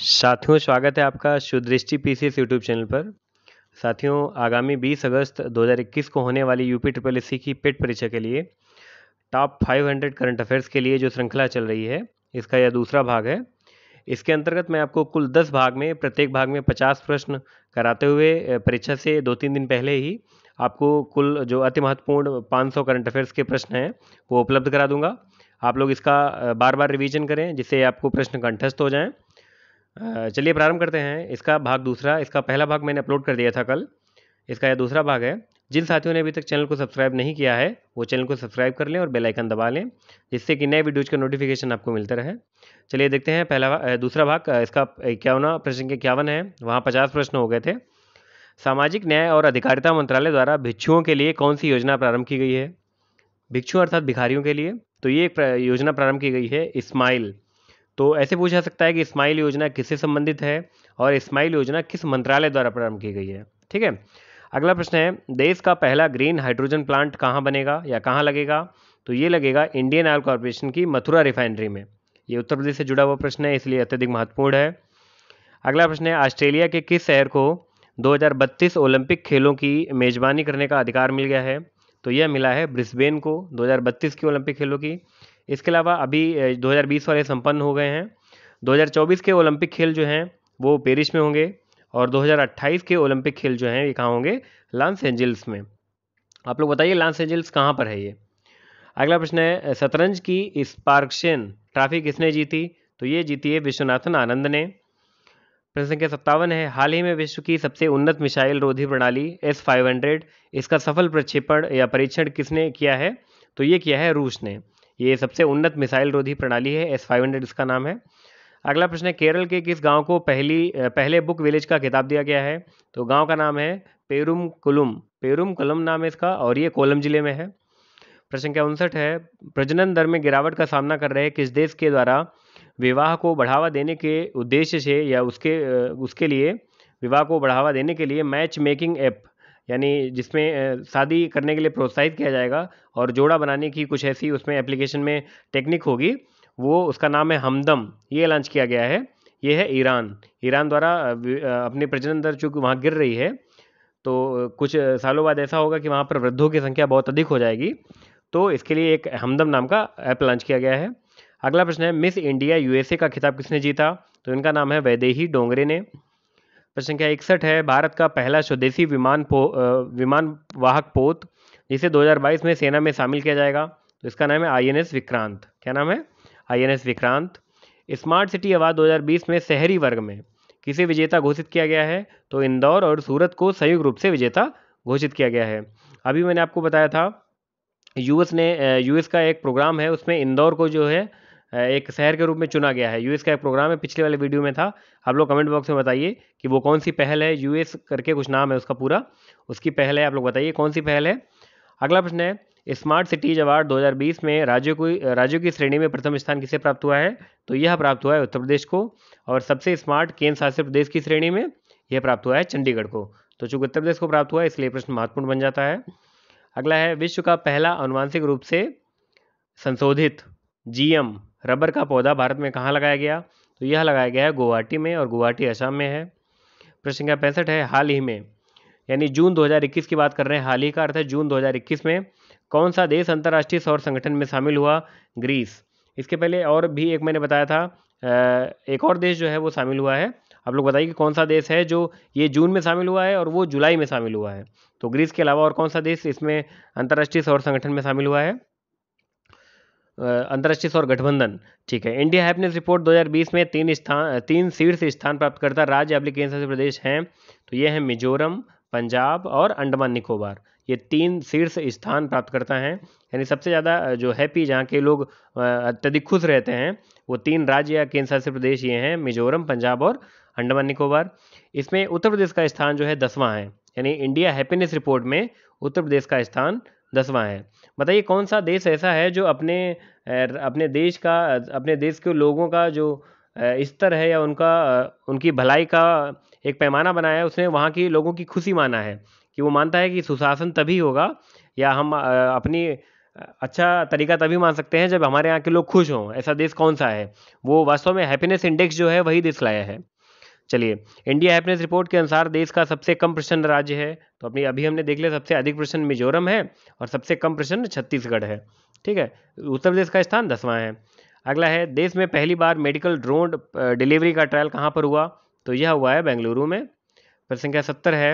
साथियों स्वागत है आपका सुदृष्टि एस यूट्यूब चैनल पर साथियों आगामी 20 अगस्त 2021 को होने वाली यूपी ट्रिपल एस की पेट परीक्षा के लिए टॉप 500 करंट अफेयर्स के लिए जो श्रृंखला चल रही है इसका यह दूसरा भाग है इसके अंतर्गत मैं आपको कुल 10 भाग में प्रत्येक भाग में 50 प्रश्न कराते हुए परीक्षा से दो तीन दिन पहले ही आपको कुल जो अति महत्वपूर्ण 500 करंट अफेयर्स के प्रश्न हैं वो उपलब्ध करा दूंगा आप लोग इसका बार बार रिवीजन करें जिससे आपको प्रश्न कंठस्थ हो जाएं चलिए प्रारंभ करते हैं इसका भाग दूसरा इसका पहला भाग मैंने अपलोड कर दिया था कल इसका यह दूसरा भाग है जिन साथियों ने अभी तक चैनल को सब्सक्राइब नहीं किया है वो चैनल को सब्सक्राइब कर लें और बेल आइकन दबा लें जिससे कि नए वीडियोज़ का नोटिफिकेशन आपको मिलता रहे चलिए देखते हैं पहला दूसरा भाग इसका इक्यावना प्रश्न के इक्यावन है वहाँ पचास प्रश्न हो गए थे सामाजिक न्याय और अधिकारिता मंत्रालय द्वारा भिक्षुओं के लिए कौन सी योजना प्रारंभ की गई है भिक्षु अर्थात भिखारियों के लिए तो ये एक योजना प्रारंभ की गई है इस्माइल तो ऐसे पूछा सकता है कि स्माइल योजना किससे संबंधित है और स्माइल योजना किस मंत्रालय द्वारा प्रारंभ की गई है ठीक है अगला प्रश्न है देश का पहला ग्रीन हाइड्रोजन प्लांट कहाँ बनेगा या कहाँ लगेगा तो ये लगेगा इंडियन ऑयल कॉरपोरेशन की मथुरा रिफाइनरी में ये उत्तर प्रदेश से जुड़ा हुआ प्रश्न है इसलिए अत्यधिक महत्वपूर्ण है अगला प्रश्न है ऑस्ट्रेलिया के किस शहर को 2032 ओलंपिक खेलों की मेज़बानी करने का अधिकार मिल गया है तो यह मिला है ब्रिस्बेन को 2032 की ओलंपिक खेलों की इसके अलावा अभी 2020 वाले संपन्न हो गए हैं 2024 के ओलंपिक खेल जो हैं वो पेरिस में होंगे और 2028 के ओलंपिक खेल जो हैं ये कहाँ होंगे लॉस एंजल्स में आप लोग बताइए लॉस एंजल्स कहाँ पर है ये अगला प्रश्न है शतरंज की स्पार्कशन ट्रॉफी किसने जीती तो ये जीती है विश्वनाथन आनंद ने प्रश्न संख्या सत्तावन है हाल ही में विश्व की सबसे उन्नत मिसाइल रोधी प्रणाली एस फाइव इसका सफल प्रक्षेपण या परीक्षण किसने किया है तो ये किया है रूस ने ये सबसे उन्नत मिसाइल रोधी प्रणाली है एस फाइव हंड्रेड इसका नाम है अगला प्रश्न है केरल के किस गांव को पहली पहले बुक विलेज का खिताब दिया गया है तो गांव का नाम है पेरुम कुलुम पेरुम कुलम नाम है इसका और ये कोलम जिले में है प्रश्न संख्या उनसठ है प्रजनन दर में गिरावट का सामना कर रहे किस देश के द्वारा विवाह को बढ़ावा देने के उद्देश्य से या उसके उसके लिए विवाह को बढ़ावा देने के लिए मैच मेकिंग ऐप यानी जिसमें शादी करने के लिए प्रोत्साहित किया जाएगा और जोड़ा बनाने की कुछ ऐसी उसमें एप्लीकेशन में टेक्निक होगी वो उसका नाम है हमदम ये लॉन्च किया गया है ये है ईरान ईरान द्वारा अपनी प्रजनन दर चूँकि वहाँ गिर रही है तो कुछ सालों बाद ऐसा होगा कि वहाँ पर वृद्धों की संख्या बहुत अधिक हो जाएगी तो इसके लिए एक हमदम नाम का ऐप लॉन्च किया गया है अगला प्रश्न है मिस इंडिया यूएसए का खिताब किसने जीता तो इनका नाम है वैदेही डोंगरे ने प्रश्न संख्या इकसठ है भारत का पहला स्वदेशी विमान पो विमान वाहक पोत जिसे 2022 में सेना में शामिल किया जाएगा तो इसका नाम है आईएनएस विक्रांत क्या नाम है INS Vikrant smart city award 2020 में शहरी वर्ग में किसे विजेता घोषित किया गया है तो इंदौर और सूरत को संयुक्त रूप से विजेता घोषित किया गया है अभी मैंने आपको बताया था यूएस ने यूएस का एक प्रोग्राम है उसमें इंदौर को जो है एक शहर के रूप में चुना गया है यूएस का एक प्रोग्राम है पिछले वाले वीडियो में था आप लोग कमेंट बॉक्स में बताइए कि वो कौन सी पहल है यूएस करके कुछ नाम है उसका पूरा उसकी पहल है आप लोग बताइए कौन सी पहल है अगला प्रश्न है स्मार्ट सिटीज अवार्ड 2020 में राज्यों को राज्यों की श्रेणी में प्रथम स्थान किसे प्राप्त हुआ है तो यह प्राप्त हुआ है उत्तर प्रदेश को और सबसे स्मार्ट केंद्र शासित प्रदेश की श्रेणी में यह प्राप्त हुआ है चंडीगढ़ को तो चूँकि उत्तर प्रदेश को प्राप्त हुआ है इसलिए प्रश्न महत्वपूर्ण बन जाता है अगला है विश्व का पहला अनुवांशिक रूप से संशोधित जीएम रबर का पौधा भारत में कहाँ लगाया गया तो यह लगाया गया है गुवाहाटी में और गुवाहाटी असम में है प्रश्न संख्या पैंसठ है हाल ही में यानी जून 2021 की बात कर रहे हैं हाल ही का अर्थ है जून 2021 में कौन सा देश अंतर्राष्ट्रीय सौर संगठन में शामिल हुआ ग्रीस इसके पहले और भी एक मैंने बताया था एक और देश जो है वो शामिल हुआ है आप लोग बताइए कि कौन सा देश है जो ये जून में शामिल हुआ है और वो जुलाई में शामिल हुआ है तो ग्रीस के अलावा और कौन सा देश इसमें अंतर्राष्ट्रीय सौर संगठन में शामिल हुआ है अंतर्राष्ट्रीय सौर गठबंधन ठीक है इंडिया हैप्पीनेस रिपोर्ट 2020 में तीन स्थान तीन शीर्ष स्थान प्राप्त करता राज्य अपने केंद्र प्रदेश हैं तो ये हैं मिजोरम पंजाब और अंडमान निकोबार ये तीन शीर्ष स्थान प्राप्त करता है यानी सबसे ज़्यादा जो हैप्पी जहाँ के लोग अत्यधिक खुश रहते हैं वो तीन राज्य या केंद्र शासित प्रदेश ये हैं मिजोरम पंजाब और अंडमान निकोबार इसमें उत्तर प्रदेश का स्थान जो है दसवां है यानी इंडिया हैप्पीनेस रिपोर्ट में उत्तर प्रदेश का स्थान दसवां है बताइए कौन सा देश ऐसा है जो अपने अपने देश का अपने देश के लोगों का जो स्तर है या उनका उनकी भलाई का एक पैमाना बनाया है उसने वहाँ की लोगों की खुशी माना है कि वो मानता है कि सुशासन तभी होगा या हम अपनी अच्छा तरीका तभी मान सकते हैं जब हमारे यहाँ के लोग खुश हों ऐसा देश कौन सा है वो वास्तव में हैप्पीनेस इंडेक्स जो है वही देश लाया है चलिए इंडिया हैप्पीनेस रिपोर्ट के अनुसार देश का सबसे कम प्रसन्न राज्य है तो अपनी अभी हमने देख लिया सबसे अधिक प्रसन्न मिजोरम है और सबसे कम प्रसन्न छत्तीसगढ़ है ठीक है उत्तर प्रदेश का स्थान दसवां है अगला है देश में पहली बार मेडिकल ड्रोन डिलीवरी का ट्रायल कहाँ पर हुआ तो यह हुआ है बेंगलुरु में प्रश्न संख्या सत्तर है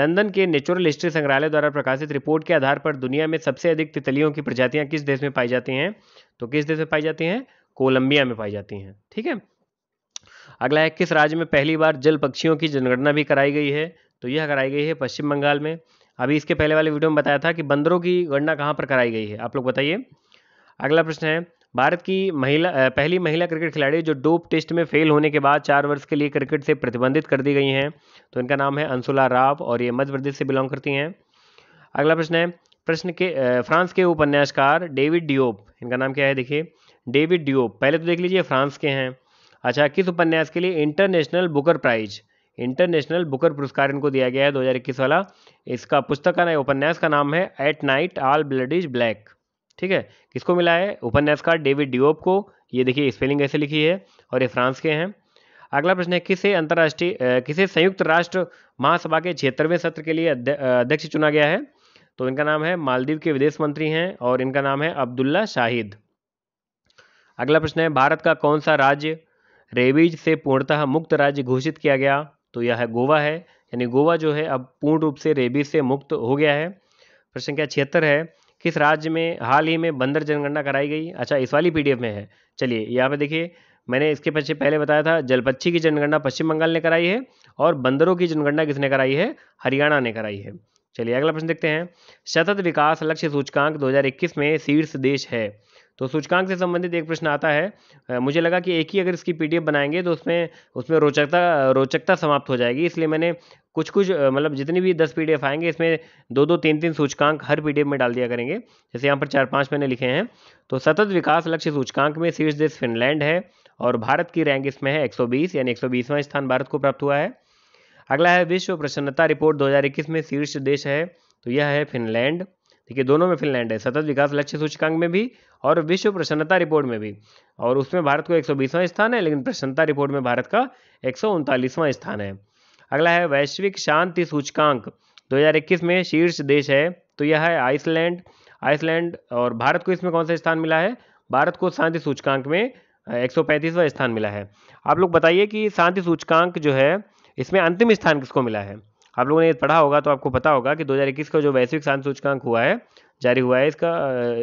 लंदन के नेचुरल हिस्ट्री संग्रहालय द्वारा प्रकाशित रिपोर्ट के आधार पर दुनिया में सबसे अधिक तितलियों की प्रजातियां किस देश में पाई जाती हैं तो किस देश में पाई जाती हैं कोलंबिया में पाई जाती हैं ठीक है अगला है किस राज्य में पहली बार जल पक्षियों की जनगणना भी कराई गई है तो यह कराई गई है पश्चिम बंगाल में अभी इसके पहले वाले वीडियो में बताया था कि बंदरों की गणना कहाँ पर कराई गई है आप लोग बताइए अगला प्रश्न है भारत की महिला पहली महिला क्रिकेट खिलाड़ी जो डोप टेस्ट में फेल होने के बाद चार वर्ष के लिए क्रिकेट से प्रतिबंधित कर दी गई हैं तो इनका नाम है अंशुला राव और ये मध्य प्रदेश से बिलोंग करती हैं अगला प्रश्न है प्रश्न के फ्रांस के उपन्यासकार डेविड डियोप इनका नाम क्या है देखिए डेविड डियोप पहले तो देख लीजिए फ्रांस के हैं अच्छा किस उपन्यास के लिए International Booker Prize International Booker पुरस्कार इनको दिया गया है दो वाला इसका पुस्तक का उपन्यास का नाम है at night all blood is black ठीक है किसको मिला है उपन्यासकार डेविड डिओप को ये देखिए स्पेलिंग ऐसे लिखी है और ये फ्रांस के हैं अगला प्रश्न है किसे अंतर्राष्ट्रीय किसे संयुक्त राष्ट्र महासभा के छिहत्तरवें सत्र के लिए अध्यक्ष चुना गया है तो इनका नाम है मालदीव के विदेश मंत्री हैं और इनका नाम है अब्दुल्ला शाहिद अगला प्रश्न है भारत का कौन सा राज्य रेबीज से पूर्णतः मुक्त राज्य घोषित किया गया तो यह है गोवा है यानी गोवा जो है अब पूर्ण रूप से रेबीज से मुक्त हो गया है प्रश्न संख्या छिहत्तर है किस राज्य में हाल ही में बंदर जनगणना कराई गई अच्छा इस वाली पीडीएफ में है चलिए यहाँ पे देखिए मैंने इसके पीछे पहले बताया था जलपक्षी की जनगणना पश्चिम बंगाल ने कराई है और बंदरों की जनगणना किसने कराई है हरियाणा ने कराई है चलिए अगला प्रश्न देखते हैं सतत विकास लक्ष्य सूचकांक 2021 में शीर्ष देश है तो सूचकांक से संबंधित एक प्रश्न आता है मुझे लगा कि एक ही अगर इसकी पीडीएफ बनाएंगे तो उसमें उसमें रोचकता रोचकता समाप्त हो जाएगी इसलिए मैंने कुछ कुछ मतलब जितनी भी दस पी आएंगे इसमें दो दो तीन तीन सूचकांक हर पी में डाल दिया करेंगे जैसे यहाँ पर चार पाँच मैंने लिखे हैं तो सतत विकास लक्ष्य सूचकांक में शीर्ष देश फिनलैंड है और भारत की रैंक इसमें है एक यानी एक स्थान भारत को प्राप्त हुआ है अगला है विश्व प्रसन्नता रिपोर्ट दो में शीर्ष देश है तो यह है फिनलैंड देखिए दोनों में फिनलैंड है सतत विकास लक्ष्य सूचकांक में भी और विश्व प्रसन्नता रिपोर्ट में भी और उसमें भारत को एक स्थान है लेकिन प्रसन्नता रिपोर्ट में भारत का एक स्थान है अगला है वैश्विक शांति सूचकांक 2021 में शीर्ष देश है तो यह है आइसलैंड आइसलैंड और भारत को इसमें कौन सा स्थान मिला है भारत को शांति सूचकांक में एक स्थान मिला है आप लोग बताइए कि शांति सूचकांक जो है इसमें अंतिम स्थान किसको मिला है आप लोगों ने पढ़ा होगा तो आपको पता होगा कि 2021 का जो वैश्विक शांति सूचकांक हुआ है जारी हुआ है इसका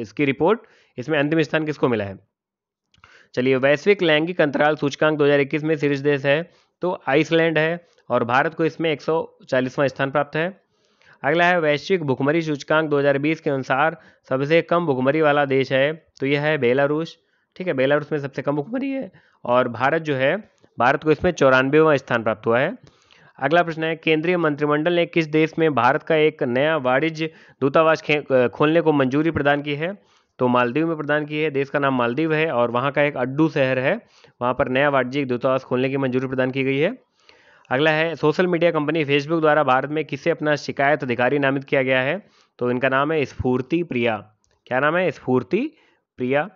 इसकी रिपोर्ट इसमें अंतिम स्थान किसको मिला है चलिए वैश्विक लैंगिक अंतराल सूचकांक 2021 में सीरीज देश है तो आइसलैंड है और भारत को इसमें एक स्थान प्राप्त है अगला है वैश्विक भुखमरी सूचकांक 2020 के अनुसार सबसे कम भुखमरी वाला देश है तो यह है बेलारूस ठीक है बेलारूस में सबसे कम भुखमरी है और भारत जो है भारत को इसमें चौरानवेवा स्थान प्राप्त हुआ है अगला प्रश्न है केंद्रीय मंत्रिमंडल ने किस देश में भारत का एक नया वाणिज्य दूतावास खोलने को मंजूरी प्रदान की है तो मालदीव में प्रदान की है देश का नाम मालदीव है और वहाँ का एक अड्डू शहर है वहाँ पर नया वाणिज्यिक दूतावास खोलने की मंजूरी प्रदान की गई है अगला है सोशल मीडिया कंपनी फेसबुक द्वारा भारत में किससे अपना शिकायत अधिकारी नामित किया गया है तो इनका नाम है स्फूर्ति प्रिया क्या नाम है स्फूर्ति प्रिया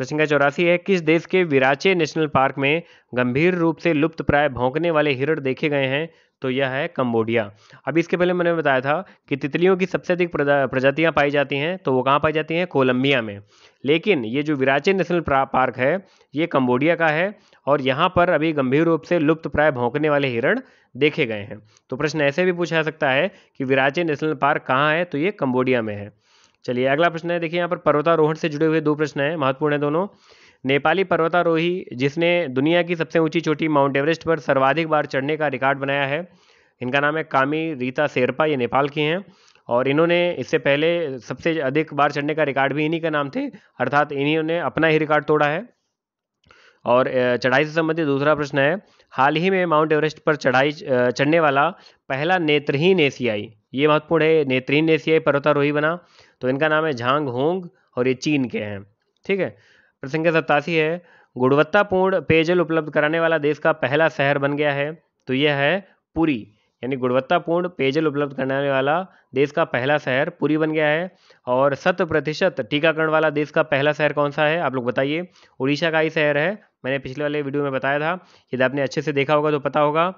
प्रश्न का चौरासी है किस देश के विराचे नेशनल पार्क में गंभीर रूप से लुप्त प्राय भौंकने वाले हिरण देखे गए हैं तो यह है कंबोडिया अभी इसके पहले मैंने बताया था कि तितलियों की सबसे अधिक प्रजातियां पाई जाती हैं तो वो कहाँ पाई जाती हैं कोलंबिया में लेकिन ये जो विराचे नेशनल पार्क है ये कंबोडिया का है और यहाँ पर अभी गंभीर रूप से लुप्त प्राय भौंकने वाले हिरण देखे गए हैं तो प्रश्न ऐसे भी पूछा जा सकता है कि विराचे नेशनल पार्क कहाँ है तो ये कंबोडिया में है चलिए अगला प्रश्न है देखिए यहाँ पर पर्वतारोहण से जुड़े हुए दो प्रश्न हैं महत्वपूर्ण है दोनों नेपाली पर्वतारोही जिसने दुनिया की सबसे ऊंची चोटी माउंट एवरेस्ट पर सर्वाधिक बार चढ़ने का रिकॉर्ड बनाया है इनका नाम है कामी रीता शेरपा ये नेपाल की हैं और इन्होंने इससे पहले सबसे अधिक बार चढ़ने का रिकॉर्ड भी इन्हीं का नाम थे अर्थात इन्हीं ने अपना ही रिकॉर्ड तोड़ा है और चढ़ाई से संबंधित दूसरा प्रश्न है हाल ही में माउंट एवरेस्ट पर चढ़ाई चढ़ने वाला पहला नेत्रहीन एशियाई ये महत्वपूर्ण है नेत्रहीन एशियाई पर्वतारोही बना तो इनका नाम है झांग होंग और ये चीन के हैं ठीक है प्रश्न संख्या सत्तासी है गुणवत्तापूर्ण पेयजल उपलब्ध कराने वाला देश का पहला शहर बन गया है तो यह है पुरी यानी गुणवत्तापूर्ण पेयजल उपलब्ध कराने वाला देश का पहला शहर पुरी बन गया है और शत प्रतिशत टीकाकरण वाला देश का पहला शहर कौन सा है आप लोग बताइए उड़ीसा का ही शहर है मैंने पिछले वाले वीडियो में बताया था यदि आपने अच्छे से देखा होगा तो पता होगा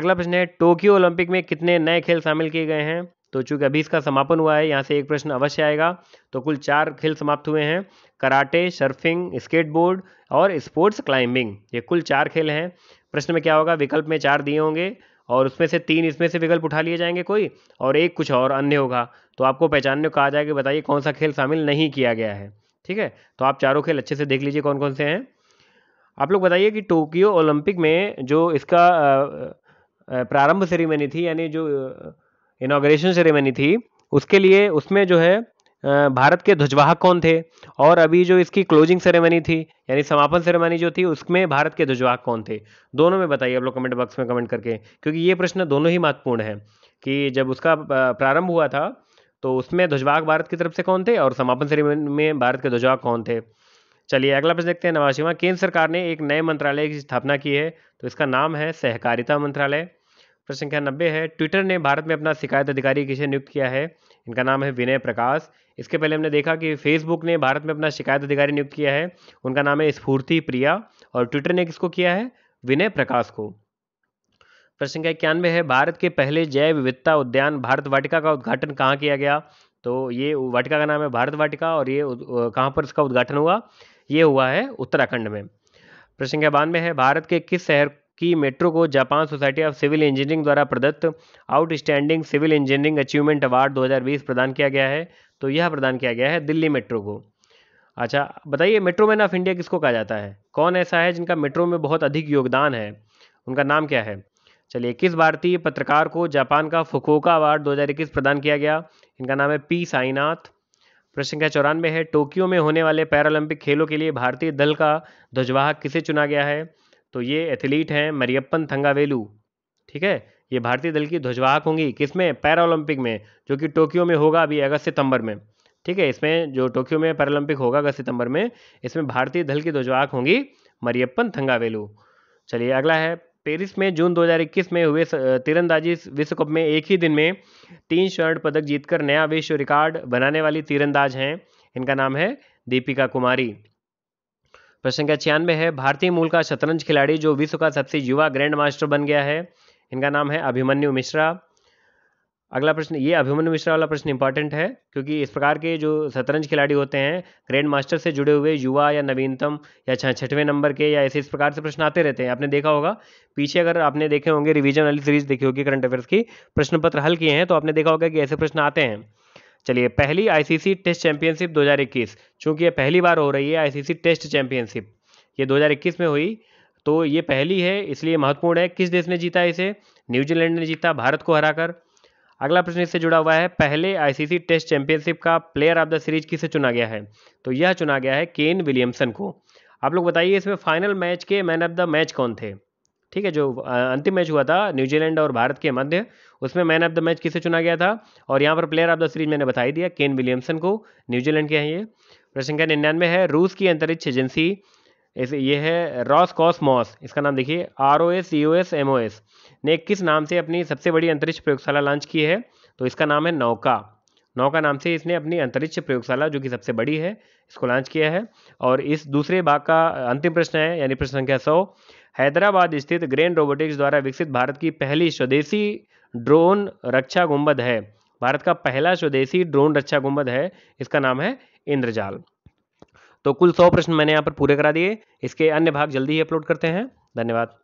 अगला प्रश्न है टोक्यो ओलंपिक में कितने नए खेल शामिल किए गए हैं तो चूंकि अभी इसका समापन हुआ है यहाँ से एक प्रश्न अवश्य आएगा तो कुल चार खेल समाप्त हुए हैं कराटे सर्फिंग स्केटबोर्ड और स्पोर्ट्स क्लाइंबिंग ये कुल चार खेल हैं प्रश्न में क्या होगा विकल्प में चार दिए होंगे और उसमें से तीन इसमें से विकल्प उठा लिए जाएंगे कोई और एक कुछ और अन्य होगा तो आपको पहचानने को कहा जाएगा बताइए कौन सा खेल शामिल नहीं किया गया है ठीक है तो आप चारों खेल अच्छे से देख लीजिए कौन कौन से हैं आप लोग बताइए कि टोक्यो ओलंपिक में जो इसका प्रारंभ सेरेमनी थी यानी जो इनाग्रेशन सेरेमनी थी उसके लिए उसमें जो है भारत के ध्वजवाहक कौन थे और अभी जो इसकी क्लोजिंग सेरेमनी थी यानी समापन सेरेमनी जो थी उसमें भारत के ध्वजवाहक कौन थे दोनों में बताइए आप लोग कमेंट बॉक्स में कमेंट करके क्योंकि ये प्रश्न दोनों ही महत्वपूर्ण है कि जब उसका प्रारंभ हुआ था तो उसमें ध्वजवाहक भारत की तरफ से कौन थे और समापन सेरेमनी में भारत के ध्वजवाहक कौन थे चलिए अगला प्रश्न देखते हैं नवाशिमा केंद्र सरकार ने एक नए मंत्रालय की स्थापना की है तो इसका नाम है सहकारिता मंत्रालय प्रश्न संख्या नब्बे है ट्विटर ने भारत में अपना शिकायत अधिकारी किसे नियुक्त किया है इनका नाम है विनय प्रकाश इसके पहले हमने देखा कि फेसबुक ने भारत में अपना शिकायत अधिकारी नियुक्त किया है उनका नाम है स्फूर्ति प्रिया और ट्विटर ने किसको किया है विनय प्रकाश को प्रश्न संख्या इक्यानवे है भारत के पहले जैव विविधता उद्यान भारत वाटिका का उद्घाटन कहाँ किया गया तो ये वाटिका का नाम है भारत वाटिका और ये कहाँ पर इसका उद्घाटन हुआ ये हुआ है उत्तराखंड में प्रश्न संख्या बानवे है भारत के किस शहर कि मेट्रो को Japan Society of Civil Engineering द्वारा प्रदत्त Outstanding Civil Engineering Achievement Award 2020 प्रदान किया गया है तो यह प्रदान किया गया है दिल्ली मेट्रो को अच्छा बताइए मेट्रो मैन ऑफ इंडिया किसको कहा जाता है कौन ऐसा है जिनका मेट्रो में बहुत अधिक योगदान है उनका नाम क्या है चलिए किस भारतीय पत्रकार को जापान का फुकोका अवार्ड 2021 प्रदान किया गया इनका नाम है पी साईनाथ प्रश्न संख्या चौरानवे है टोक्यो में होने वाले पैरालंपिक खेलों के लिए भारतीय दल का ध्वजवाहक किसे चुना गया है तो ये एथलीट हैं मरियप्पन थंगावेलू ठीक है ये भारतीय दल की ध्वजवाहक होंगी किसमें पैरालंपिक में जो कि टोक्यो में होगा अभी अगस्त सितंबर में ठीक है इसमें जो टोक्यो में पैरालंपिक होगा अगस्त सितंबर में इसमें भारतीय दल की ध्वजवाहक होंगी मरियप्पन थंगावेलू चलिए अगला है पेरिस में जून 2021 में हुए तीरंदाजी विश्व कप में एक ही दिन में तीन स्वर्ण पदक जीतकर नया विश्व रिकॉर्ड बनाने वाली तीरंदाज हैं इनका नाम है दीपिका कुमारी प्रश्न संख्या छियानवे है भारतीय मूल का शतरंज खिलाड़ी जो विश्व का सबसे युवा ग्रैंड मास्टर बन गया है इनका नाम है अभिमन्यु मिश्रा अगला प्रश्न ये अभिमन्यु मिश्रा वाला प्रश्न इंपॉर्टेंट है क्योंकि इस प्रकार के जो शतरंज खिलाड़ी होते हैं ग्रैंड मास्टर से जुड़े हुए युवा या नवीनतम या छठवें नंबर के या ऐसे इस प्रकार से प्रश्न आते रहते हैं आपने देखा होगा पीछे अगर आपने देखे होंगे रिवीजन वाली सीरीज देखी होगी करंट अफेयर्स की प्रश्न पत्र हल किए हैं तो आपने देखा होगा कि ऐसे प्रश्न आते हैं चलिए पहली आईसीसी टेस्ट चैंपियनशिप 2021 चूंकि ये पहली बार हो रही है आईसीसी टेस्ट चैंपियनशिप ये 2021 में हुई तो ये पहली है इसलिए महत्वपूर्ण है किस देश ने जीता इसे न्यूजीलैंड ने जीता भारत को हराकर अगला प्रश्न इससे जुड़ा हुआ है पहले आईसीसी टेस्ट चैंपियनशिप का प्लेयर ऑफ द सीरीज किसे चुना गया है तो यह चुना गया है केन विलियमसन को आप लोग बताइए इसमें फाइनल मैच के मैन ऑफ द मैच कौन थे ठीक है जो अंतिम मैच हुआ था न्यूजीलैंड और भारत के मध्य उसमें मैन ऑफ द मैच किसे चुना गया था और यहाँ पर प्लेयर ऑफ द सीरीज मैंने बताई दिया केन विलियमसन को न्यूजीलैंड के हैं ये प्रश्न संख्या निन्यानवे है रूस की अंतरिक्ष एजेंसी ऐसे ये है रॉस मॉस इसका नाम देखिए R O S U S M O S ने किस नाम से अपनी सबसे बड़ी अंतरिक्ष प्रयोगशाला लॉन्च की है तो इसका नाम है नौका नौका नाम से इसने अपनी अंतरिक्ष प्रयोगशाला जो कि सबसे बड़ी है इसको लॉन्च किया है और इस दूसरे भाग का अंतिम प्रश्न है यानी प्रश्न संख्या सौ हैदराबाद स्थित ग्रेन रोबोटिक्स द्वारा विकसित भारत की पहली स्वदेशी ड्रोन रक्षा गुंबद है भारत का पहला स्वदेशी ड्रोन रक्षा गुंबद है इसका नाम है इंद्रजाल तो कुल सौ प्रश्न मैंने यहाँ पर पूरे करा दिए इसके अन्य भाग जल्दी ही अपलोड करते हैं धन्यवाद